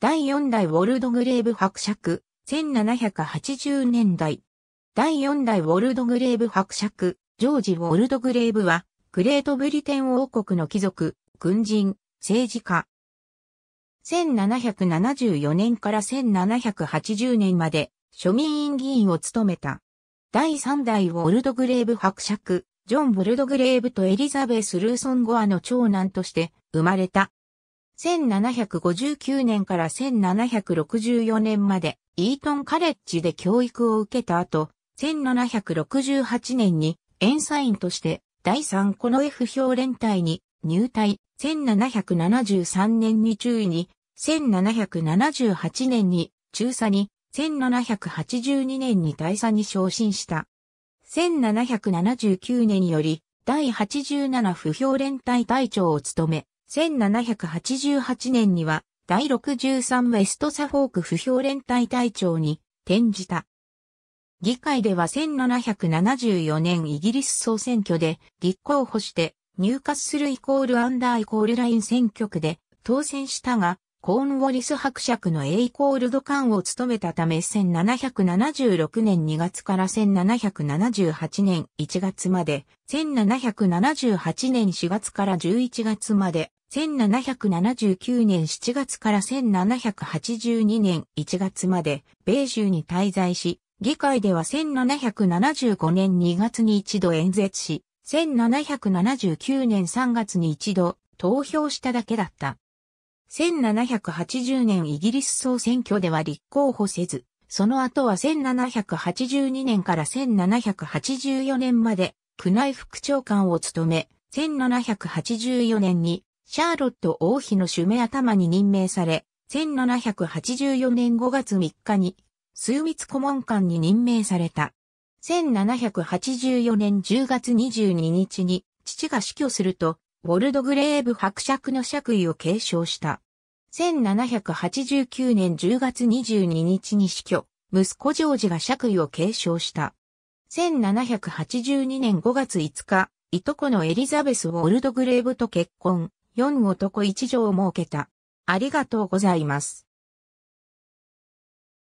第4代ウォルドグレーブ伯爵、1780年代。第4代ウォルドグレーブ伯爵、ジョージ・ウォルドグレーブは、グレートブリテン王国の貴族、軍人、政治家。1774年から1780年まで、庶民院議員を務めた。第3代ウォルドグレーブ伯爵、ジョン・ウォルドグレーブとエリザベス・ルーソン・ゴアの長男として生まれた。1759年から1764年までイートンカレッジで教育を受けた後、1768年にエンサインとして第3この F 表連隊に入隊、1773年に中位に、1778年に中佐に、1782年に大佐に昇進した。1779年より第87不評連隊隊長を務め、1788年には第63ウェストサフォーク不評連隊隊長に転じた。議会では1774年イギリス総選挙で立候補して入閣するイコールアンダーイコールライン選挙区で当選したが、コーンウォリス伯爵の A イコールド官を務めたため1776年2月から1778年1月まで、1778年4月から11月まで1779年7月から1782年1月まで米州に滞在し、議会では1775年2月に一度演説し、1779年3月に一度投票しただけだった。1780年イギリス総選挙では立候補せず、その後は1782年から1784年まで区内副長官を務め、1784年にシャーロット王妃の主目頭に任命され、1784年5月3日に、数密顧問官に任命された。1784年10月22日に、父が死去すると、ウォルドグレーブ伯爵の爵位を継承した。1789年10月22日に死去、息子ジョージが爵位を継承した。1782年5月5日、いとこのエリザベス・ウォルドグレーブと結婚。4男1条を設けた。ありがとうございます。